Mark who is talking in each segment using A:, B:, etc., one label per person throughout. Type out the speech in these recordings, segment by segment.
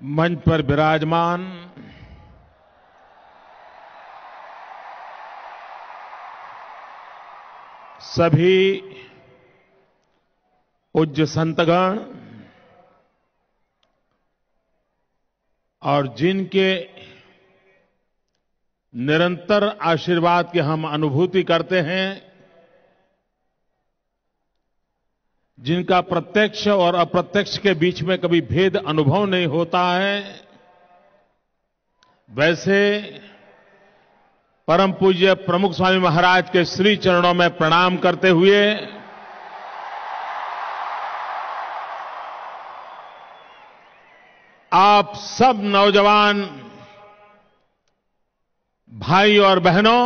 A: मंच पर विराजमान सभी पूज्य संतगण और जिनके निरंतर आशीर्वाद की हम अनुभूति करते हैं जिनका प्रत्यक्ष और अप्रत्यक्ष के बीच में कभी भेद अनुभव नहीं होता है वैसे परम पूज्य प्रमुख स्वामी महाराज के श्री चरणों में प्रणाम करते हुए आप सब नौजवान भाई और बहनों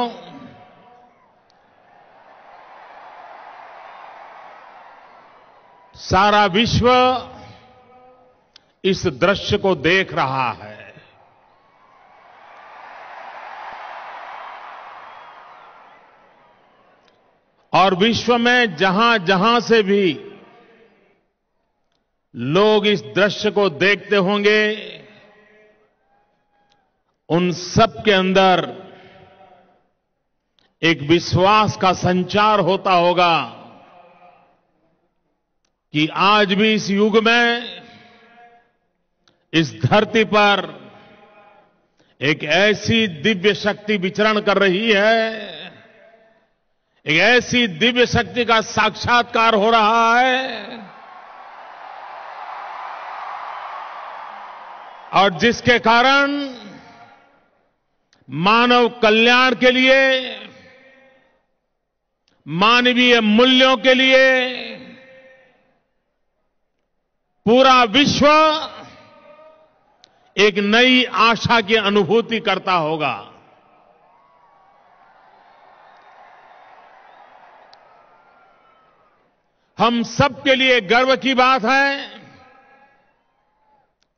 A: सारा विश्व इस दृश्य को देख रहा है और विश्व में जहां जहां से भी लोग इस दृश्य को देखते होंगे उन सब के अंदर एक विश्वास का संचार होता होगा कि आज भी इस युग में इस धरती पर एक ऐसी दिव्य शक्ति विचरण कर रही है एक ऐसी दिव्य शक्ति का साक्षात्कार हो रहा है और जिसके कारण मानव कल्याण के लिए मानवीय मूल्यों के लिए पूरा विश्व एक नई आशा की अनुभूति करता होगा हम सबके लिए गर्व की बात है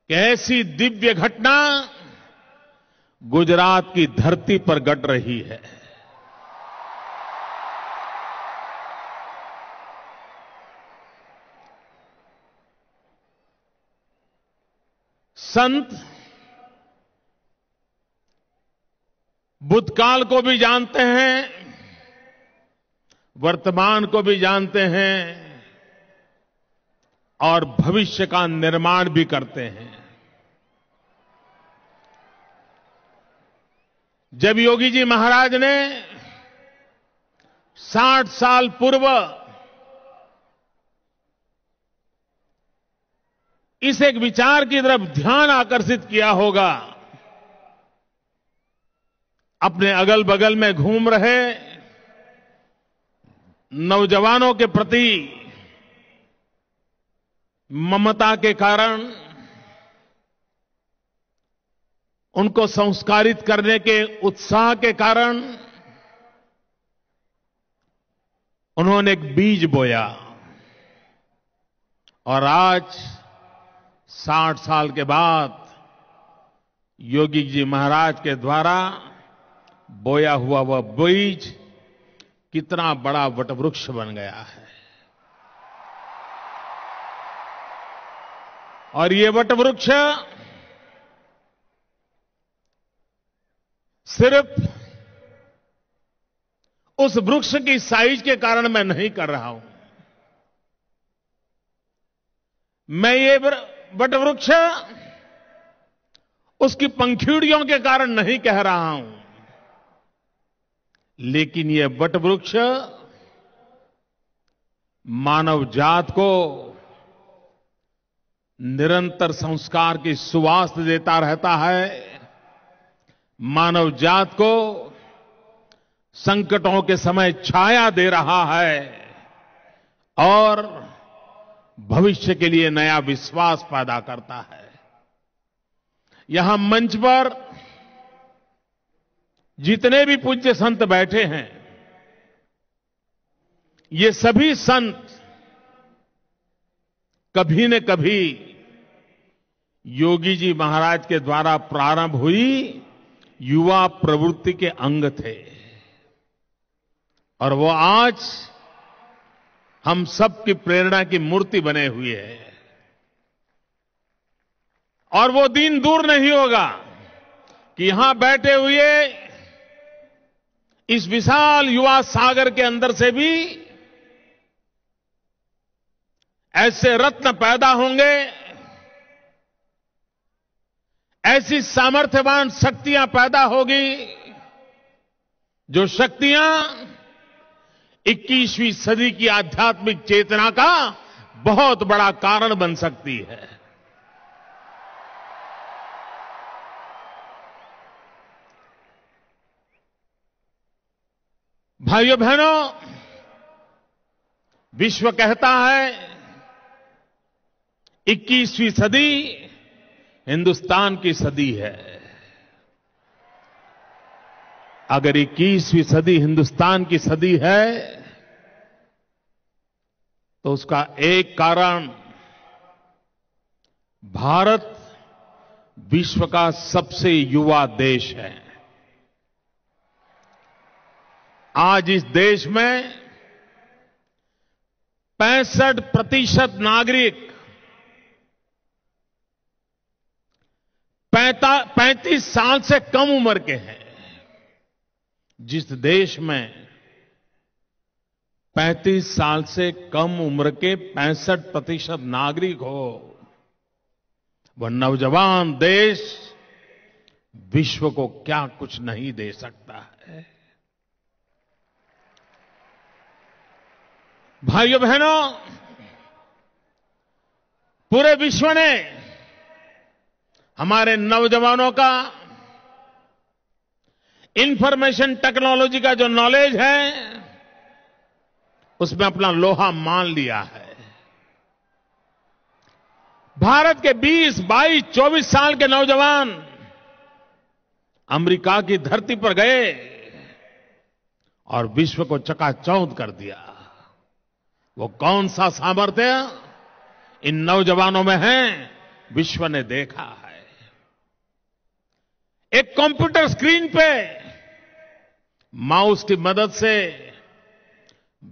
A: कि ऐसी दिव्य घटना गुजरात की धरती पर घट रही है संत भूतकाल को भी जानते हैं वर्तमान को भी जानते हैं और भविष्य का निर्माण भी करते हैं जब योगी जी महाराज ने 60 साल पूर्व इस एक विचार की तरफ ध्यान आकर्षित किया होगा अपने अगल बगल में घूम रहे नौजवानों के प्रति ममता के कारण उनको संस्कारित करने के उत्साह के कारण उन्होंने एक बीज बोया और आज साठ साल के बाद योगी जी महाराज के द्वारा बोया हुआ वह बीज कितना बड़ा वटवृक्ष बन गया है और ये वटवृक्ष सिर्फ उस वृक्ष की साइज के कारण मैं नहीं कर रहा हूं मैं ये वटवृक्ष उसकी पंखीड़ियों के कारण नहीं कह रहा हूं लेकिन यह वटवृक्ष मानव जात को निरंतर संस्कार की सुवास देता रहता है मानव जात को संकटों के समय छाया दे रहा है और भविष्य के लिए नया विश्वास पैदा करता है यहां मंच पर जितने भी पूज्य संत बैठे हैं ये सभी संत कभी न कभी योगी जी महाराज के द्वारा प्रारंभ हुई युवा प्रवृत्ति के अंग थे और वो आज हम सब की प्रेरणा की मूर्ति बने हुए हैं और वो दिन दूर नहीं होगा कि यहां बैठे हुए इस विशाल युवा सागर के अंदर से भी ऐसे रत्न पैदा होंगे ऐसी सामर्थ्यवान शक्तियां पैदा होगी जो शक्तियां 21वीं सदी की आध्यात्मिक चेतना का बहुत बड़ा कारण बन सकती है भाइयों बहनों विश्व कहता है 21वीं सदी हिंदुस्तान की सदी है अगर इक्कीसवीं सदी हिंदुस्तान की सदी है तो उसका एक कारण भारत विश्व का सबसे युवा देश है आज इस देश में पैंसठ प्रतिशत नागरिक पैंतीस साल से कम उम्र के हैं जिस देश में 35 साल से कम उम्र के पैंसठ प्रतिशत नागरिक हो वह नौजवान देश विश्व को क्या कुछ नहीं दे सकता है भाइयों बहनों पूरे विश्व ने हमारे नौजवानों का इंफॉर्मेशन टेक्नोलॉजी का जो नॉलेज है उसमें अपना लोहा मान लिया है भारत के 20, 22, 24 साल के नौजवान अमेरिका की धरती पर गए और विश्व को चकाचौंध कर दिया वो कौन सा सामर्थ्य इन नौजवानों में है विश्व ने देखा है एक कंप्यूटर स्क्रीन पे माउस की मदद से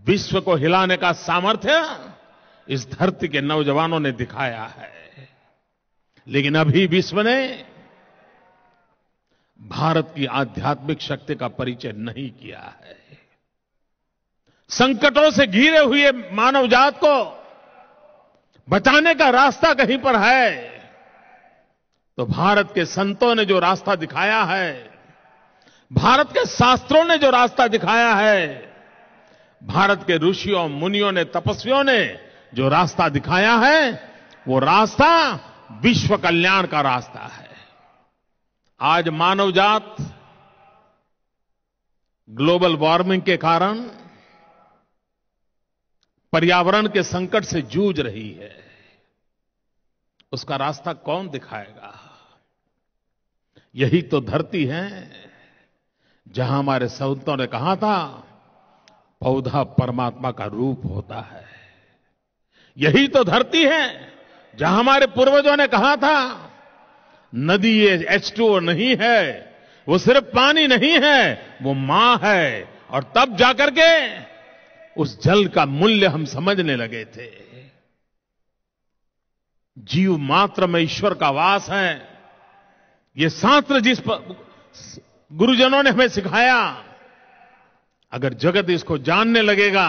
A: विश्व को हिलाने का सामर्थ्य इस धरती के नौजवानों ने दिखाया है लेकिन अभी विश्व ने भारत की आध्यात्मिक शक्ति का परिचय नहीं किया है संकटों से घिरे हुए मानव जात को बचाने का रास्ता कहीं पर है तो भारत के संतों ने जो रास्ता दिखाया है भारत के शास्त्रों ने जो रास्ता दिखाया है भारत के ऋषियों मुनियों ने तपस्वियों ने जो रास्ता दिखाया है वो रास्ता विश्व कल्याण का रास्ता है आज मानव जात ग्लोबल वार्मिंग के कारण पर्यावरण के संकट से जूझ रही है उसका रास्ता कौन दिखाएगा यही तो धरती है जहां हमारे संतों ने कहा था पौधा परमात्मा का रूप होता है यही तो धरती है जहां हमारे पूर्वजों ने कहा था नदी ये एच टू नहीं है वो सिर्फ पानी नहीं है वो मां है और तब जाकर के उस जल का मूल्य हम समझने लगे थे जीव मात्र में ईश्वर का वास है ये शास्त्र जिस पर गुरुजनों ने हमें सिखाया अगर जगत इसको जानने लगेगा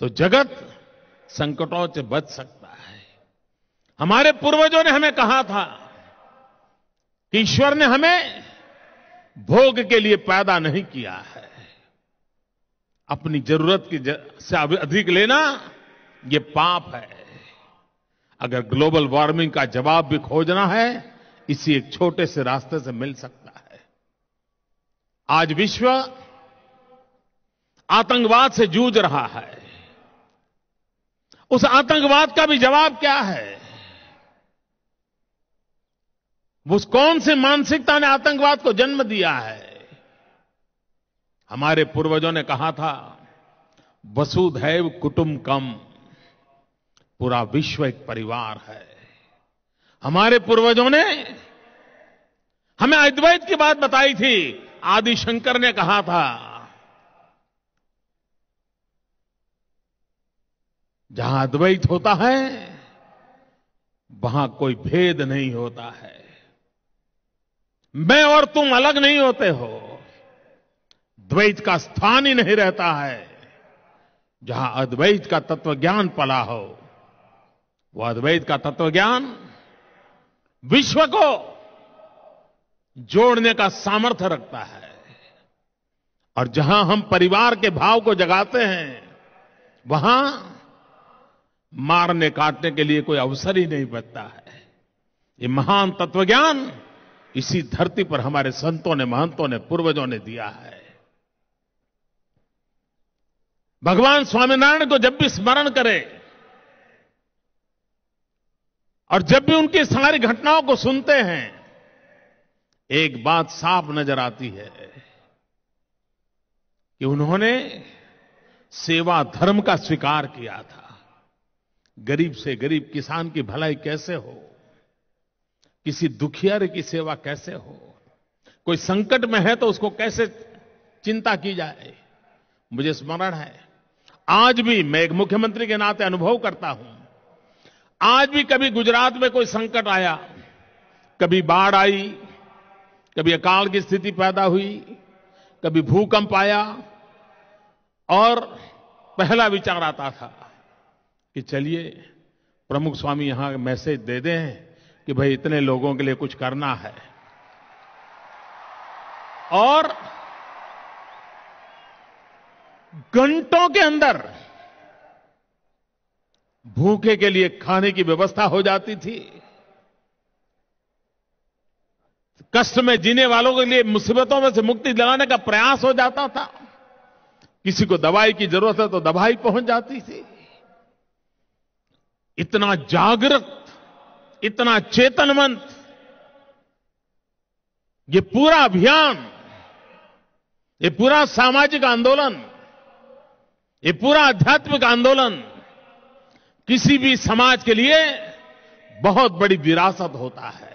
A: तो जगत संकटों से बच सकता है हमारे पूर्वजों ने हमें कहा था कि ईश्वर ने हमें भोग के लिए पैदा नहीं किया है अपनी जरूरत की जर, से अधिक लेना ये पाप है अगर ग्लोबल वार्मिंग का जवाब भी खोजना है इसी एक छोटे से रास्ते से मिल सकता आज विश्व आतंकवाद से जूझ रहा है उस आतंकवाद का भी जवाब क्या है उस कौन से मानसिकता ने आतंकवाद को जन्म दिया है हमारे पूर्वजों ने कहा था वसुधैव कम पूरा विश्व एक परिवार है हमारे पूर्वजों ने हमें अद्वैत की बात बताई थी आदिशंकर ने कहा था जहां अद्वैत होता है वहां कोई भेद नहीं होता है मैं और तुम अलग नहीं होते हो द्वैत का स्थान ही नहीं रहता है जहां अद्वैत का तत्वज्ञान पला हो वह अद्वैत का तत्वज्ञान विश्व को जोड़ने का सामर्थ्य रखता है और जहां हम परिवार के भाव को जगाते हैं वहां मारने काटने के लिए कोई अवसर ही नहीं बचता है ये महान तत्वज्ञान इसी धरती पर हमारे संतों ने महंतों ने पूर्वजों ने दिया है भगवान स्वामीनारायण को जब भी स्मरण करें और जब भी उनकी सारी घटनाओं को सुनते हैं एक बात साफ नजर आती है कि उन्होंने सेवा धर्म का स्वीकार किया था गरीब से गरीब किसान की भलाई कैसे हो किसी दुखियारे की सेवा कैसे हो कोई संकट में है तो उसको कैसे चिंता की जाए मुझे स्मरण है आज भी मैं एक मुख्यमंत्री के नाते अनुभव करता हूं आज भी कभी गुजरात में कोई संकट आया कभी बाढ़ आई कभी अकाल की स्थिति पैदा हुई कभी भूकंप आया और पहला विचार आता था कि चलिए प्रमुख स्वामी यहां मैसेज दे दें कि भाई इतने लोगों के लिए कुछ करना है और घंटों के अंदर भूखे के लिए खाने की व्यवस्था हो जाती थी कष्ट में जीने वालों के लिए मुसीबतों में से मुक्ति दिलाने का प्रयास हो जाता था किसी को दवाई की जरूरत है तो दवाई पहुंच जाती थी इतना जागृत इतना चेतनमंत ये पूरा अभियान ये पूरा सामाजिक आंदोलन ये पूरा आध्यात्मिक आंदोलन किसी भी समाज के लिए बहुत बड़ी विरासत होता है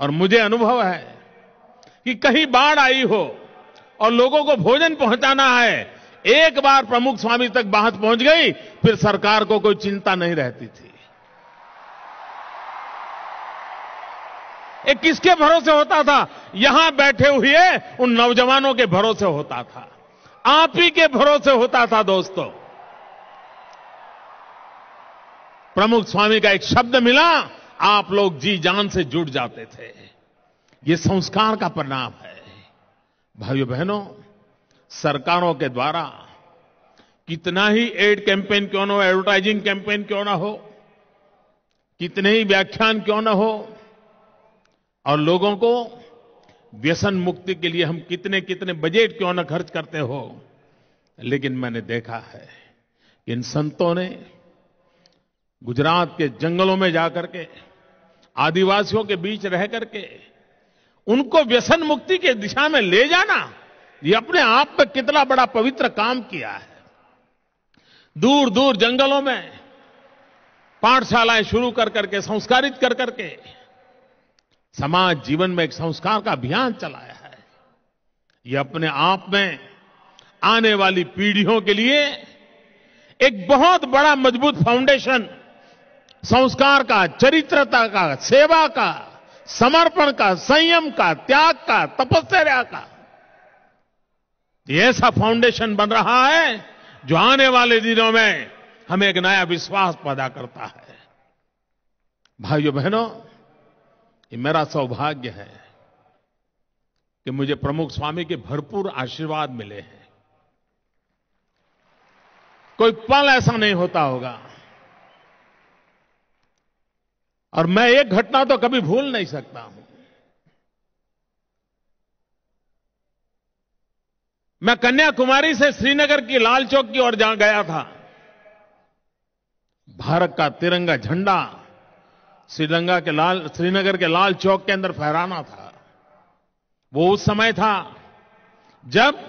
A: और मुझे अनुभव है कि कहीं बाढ़ आई हो और लोगों को भोजन पहुंचाना है एक बार प्रमुख स्वामी तक बात पहुंच गई फिर सरकार को कोई चिंता नहीं रहती थी ये किसके भरोसे होता था यहां बैठे हुए उन नौजवानों के भरोसे होता था आप ही के भरोसे होता था दोस्तों प्रमुख स्वामी का एक शब्द मिला आप लोग जी जान से जुट जाते थे ये संस्कार का परिणाम है भाइयों बहनों सरकारों के द्वारा कितना ही एड कैंपेन क्यों ना हो एडवर्टाइजिंग कैंपेन क्यों ना हो कितने ही व्याख्यान क्यों ना हो और लोगों को व्यसन मुक्ति के लिए हम कितने कितने बजट क्यों ना खर्च करते हो लेकिन मैंने देखा है कि इन संतों ने गुजरात के जंगलों में जाकर के आदिवासियों के बीच रह करके उनको व्यसन मुक्ति की दिशा में ले जाना ये अपने आप में कितना बड़ा पवित्र काम किया है दूर दूर जंगलों में पाठशालाएं शुरू कर करके संस्कारित कर करके समाज जीवन में एक संस्कार का अभियान चलाया है ये अपने आप में आने वाली पीढ़ियों के लिए एक बहुत बड़ा मजबूत फाउंडेशन संस्कार का चरित्रता का सेवा का समर्पण का संयम का त्याग का तपस्या का ऐसा फाउंडेशन बन रहा है जो आने वाले दिनों में हमें एक नया विश्वास पैदा करता है भाइयों बहनों ये मेरा सौभाग्य है कि मुझे प्रमुख स्वामी के भरपूर आशीर्वाद मिले हैं कोई पल ऐसा नहीं होता होगा और मैं एक घटना तो कभी भूल नहीं सकता हूं मैं कन्याकुमारी से श्रीनगर की लाल चौक की ओर जहां गया था भारत का तिरंगा झंडा श्रीलंका के लाल श्रीनगर के लाल चौक के अंदर फहराना था वो उस समय था जब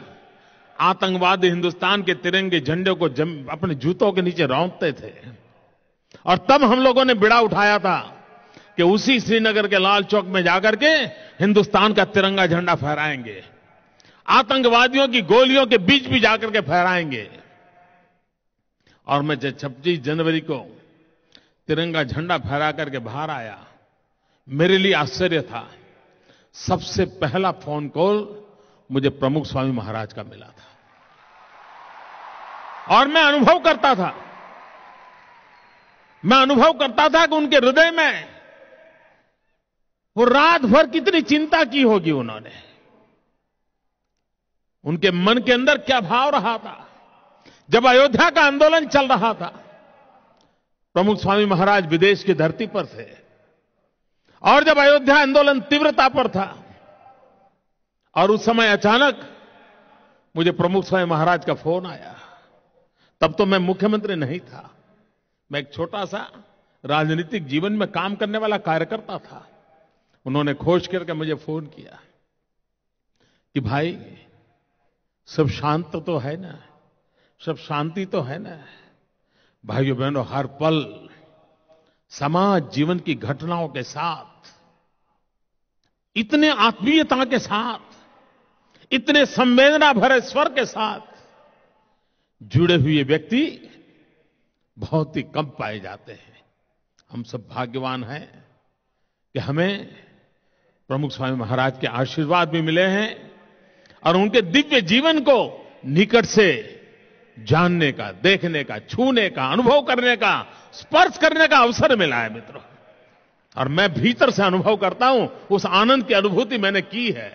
A: आतंकवादी हिंदुस्तान के तिरंगे झंडे को अपने जूतों के नीचे रौंदते थे और तब हम लोगों ने बिड़ा उठाया था कि उसी श्रीनगर के लाल चौक में जाकर के हिंदुस्तान का तिरंगा झंडा फहराएंगे आतंकवादियों की गोलियों के बीच भी जाकर के फहराएंगे और मैं जब छब्बीस जनवरी को तिरंगा झंडा फहरा करके बाहर आया मेरे लिए आश्चर्य था सबसे पहला फोन कॉल मुझे प्रमुख स्वामी महाराज का मिला था और मैं अनुभव करता था मैं अनुभव करता था कि उनके हृदय में वो रात भर कितनी चिंता की होगी उन्होंने उनके मन के अंदर क्या भाव रहा था जब अयोध्या का आंदोलन चल रहा था प्रमुख स्वामी महाराज विदेश की धरती पर थे और जब अयोध्या आंदोलन तीव्रता पर था और उस समय अचानक मुझे प्रमुख स्वामी महाराज का फोन आया तब तो मैं मुख्यमंत्री नहीं था मैं एक छोटा सा राजनीतिक जीवन में काम करने वाला कार्यकर्ता था उन्होंने खोज करके मुझे फोन किया कि भाई सब शांत तो है ना सब शांति तो है ना भाइयों बहनों हर पल समाज जीवन की घटनाओं के साथ इतने आत्मीयता के साथ इतने संवेदना भरे स्वर के साथ जुड़े हुए व्यक्ति बहुत ही कम पाए जाते हैं हम सब भाग्यवान हैं कि हमें प्रमुख स्वामी महाराज के आशीर्वाद भी मिले हैं और उनके दिव्य जीवन को निकट से जानने का देखने का छूने का अनुभव करने का स्पर्श करने का अवसर मिला है मित्रों और मैं भीतर से अनुभव करता हूं उस आनंद की अनुभूति मैंने की है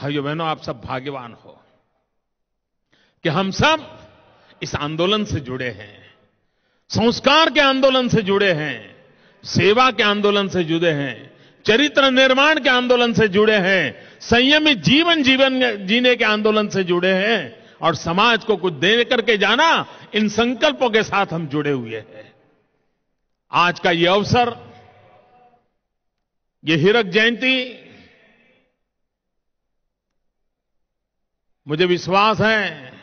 A: भाइयों बहनों आप सब भाग्यवान हो कि हम सब इस आंदोलन से जुड़े हैं संस्कार के आंदोलन से जुड़े हैं सेवा के आंदोलन से जुड़े हैं चरित्र निर्माण के आंदोलन से जुड़े हैं संयमित जीवन जीवन जीने के आंदोलन से जुड़े हैं और समाज को कुछ दे करके जाना इन संकल्पों के साथ हम जुड़े हुए हैं आज का यह अवसर ये हीरक जयंती मुझे विश्वास है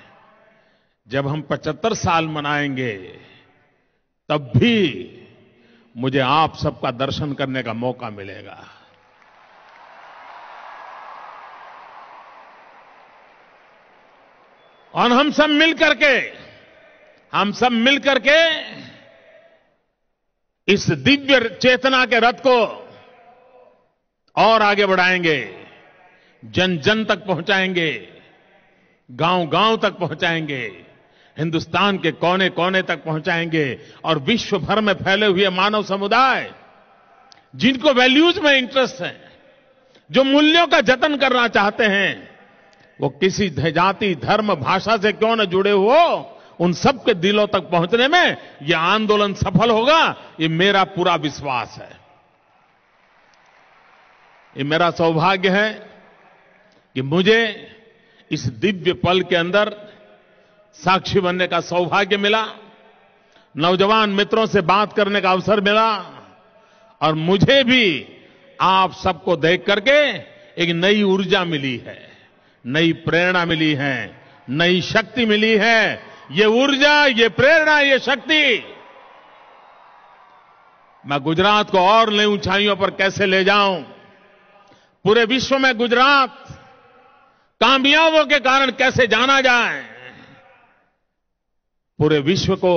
A: जब हम 75 साल मनाएंगे तब भी मुझे आप सबका दर्शन करने का मौका मिलेगा और हम सब मिलकर के हम सब मिलकर के इस दिव्य चेतना के रथ को और आगे बढ़ाएंगे जन जन तक पहुंचाएंगे गांव गांव तक पहुंचाएंगे हिंदुस्तान के कोने कोने तक पहुंचाएंगे और विश्व भर में फैले हुए मानव समुदाय जिनको वैल्यूज में इंटरेस्ट है जो मूल्यों का जतन करना चाहते हैं वो किसी जाति धर्म भाषा से क्यों न जुड़े हो उन सबके दिलों तक पहुंचने में यह आंदोलन सफल होगा ये मेरा पूरा विश्वास है ये मेरा सौभाग्य है कि मुझे इस दिव्य पल के अंदर साक्षी बनने का सौभाग्य मिला नौजवान मित्रों से बात करने का अवसर मिला और मुझे भी आप सबको देख करके एक नई ऊर्जा मिली है नई प्रेरणा मिली है नई शक्ति मिली है ये ऊर्जा ये प्रेरणा ये शक्ति मैं गुजरात को और नई ऊंचाइयों पर कैसे ले जाऊं पूरे विश्व में गुजरात कामयाबों के कारण कैसे जाना जाए पूरे विश्व को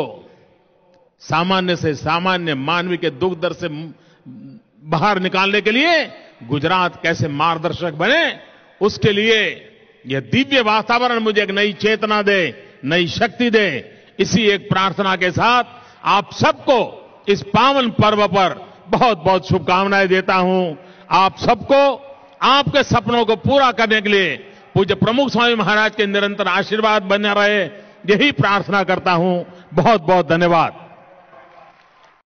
A: सामान्य से सामान्य मानवी के दुख दर से बाहर निकालने के लिए गुजरात कैसे मार्गदर्शक बने उसके लिए यह दिव्य वातावरण मुझे एक नई चेतना दे नई शक्ति दे इसी एक प्रार्थना के साथ आप सबको इस पावन पर्व पर बहुत बहुत शुभकामनाएं देता हूं आप सबको आपके सपनों को पूरा करने के लिए पूज्य प्रमुख स्वामी महाराज के निरंतर आशीर्वाद बने रहे यही प्रार्थना करता हूं बहुत बहुत धन्यवाद